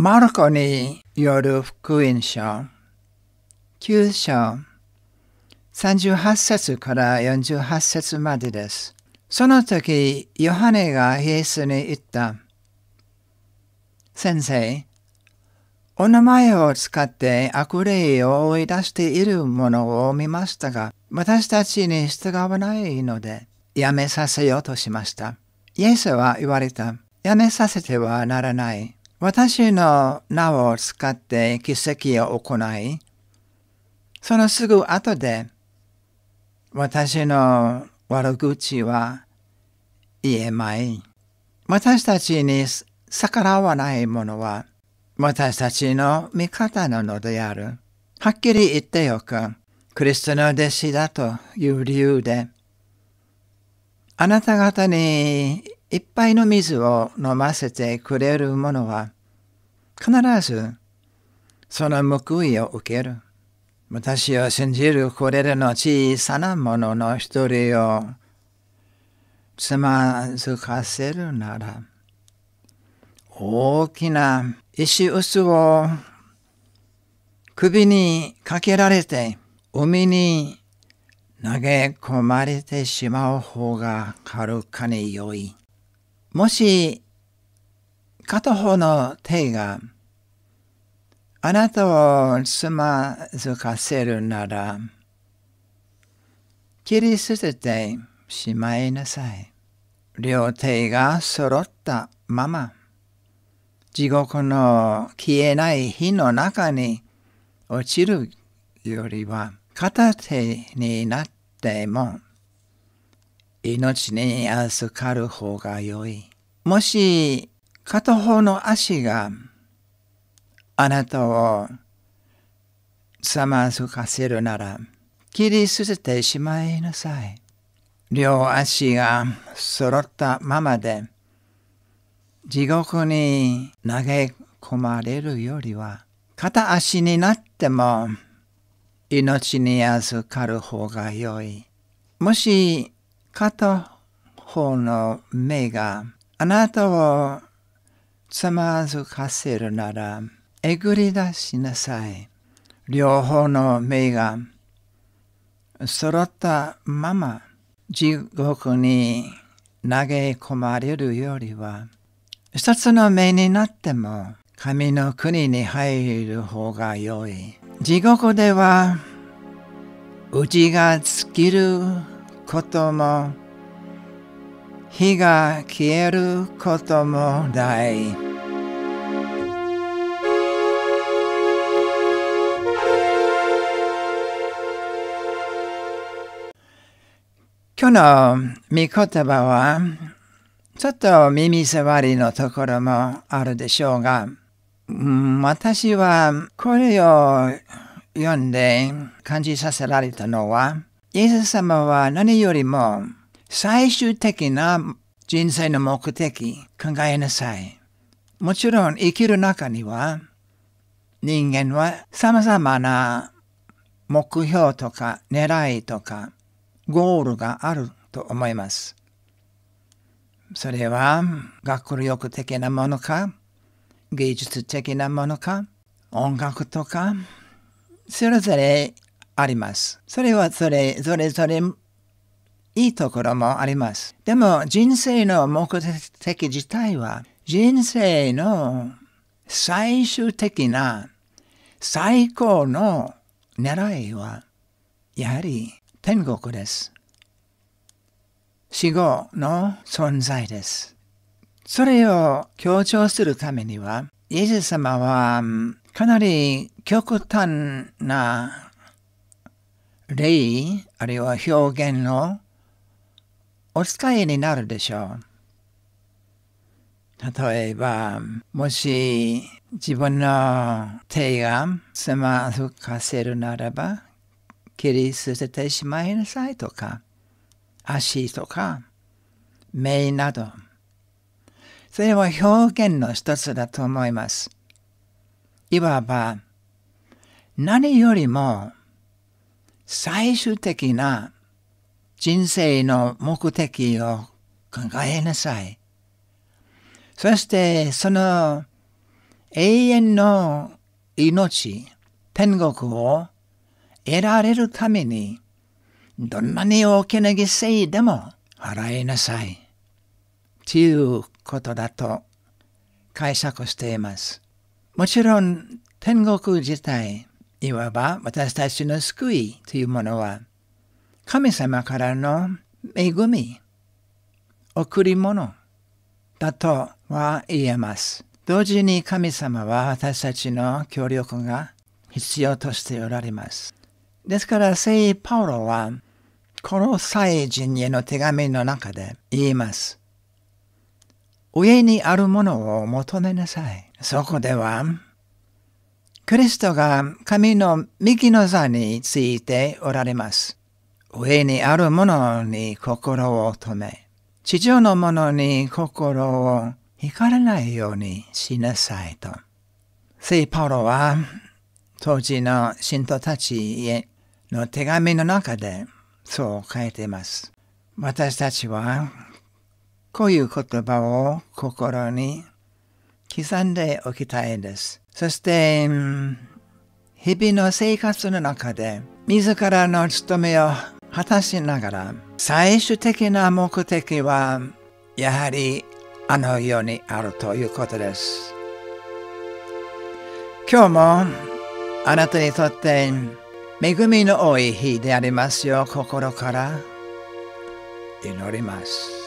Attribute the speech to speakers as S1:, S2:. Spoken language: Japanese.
S1: マルコによる福音書9章38節から48節までです。その時、ヨハネがイエスに言った。先生、お名前を使って悪霊を追い出しているものを見ましたが、私たちに従わないので、やめさせようとしました。イエスは言われた。やめさせてはならない。私の名を使って奇跡を行い、そのすぐ後で、私の悪口は言えまい。私たちに逆らわないものは、私たちの味方なのである。はっきり言っておく。クリストの弟子だという理由で、あなた方にいっぱいの水を飲ませてくれるものは、必ずその報いを受ける。私を信じるこれらの小さなものの一人をつまずかせるなら、大きな石臼を首にかけられて、海に投げ込まれてしまう方がはるかに良い。もし片方の手があなたをつまずかせるなら切り捨ててしまいなさい。両手が揃ったまま地獄の消えない火の中に落ちるよりは片手になっても命に預かる方が良い。もし片方の足があなたをつまずかせるなら切り捨ててしまいなさい。両足が揃ったままで地獄に投げ込まれるよりは片足になっても命に預かる方が良い。もし片方の目があなたをつまずかせるなら、えぐり出しなさい。両方の目が揃ったまま地獄に投げ込まれるよりは、一つの目になっても神の国に入る方が良い。地獄では、うちが尽きることも火が消えることもない。今日の御言葉は、ちょっと耳障りのところもあるでしょうが、うん、私はこれを読んで感じさせられたのは、イエス様は何よりも最終的な人生の目的考えなさい。もちろん生きる中には人間は様々な目標とか狙いとかゴールがあると思います。それは学力的なものか、芸術的なものか、音楽とか、それぞれあります。それはそれ、それぞれいいところもあります。でも人生の目的自体は人生の最終的な最高の狙いはやはり天国です。死後の存在です。それを強調するためには、イエス様はかなり極端な例あるいは表現をお使いになるでしょう。例えば、もし自分の手がつまずかせるならば、切り捨ててしまいなさいとか、足とか、目など。それは表現の一つだと思います。いわば、何よりも最終的な人生の目的を考えなさい。そしてその永遠の命、天国を得られるために、どんなに大きな犠牲でも払いなさい。ということだと解釈しています。もちろん天国自体、いわば私たちの救いというものは、神様からの恵み、贈り物だとは言えます。同時に神様は私たちの協力が必要としておられます。ですから、聖パウロは、この祭人への手紙の中で言います。上にあるものを求めなさい。そこでは、クリストが神の右の座についておられます。上にあるものに心を止め、地上のものに心を惹かれないようにしなさいと。聖パロは、当時の信徒たちへの手紙の中でそう書いています。私たちは、こういう言葉を心に刻んでおきたいです。そして、日々の生活の中で、自らの務めを果たしながら、最終的な目的は、やはりあの世にあるということです。今日もあなたにとって恵みの多い日でありますよう心から祈ります。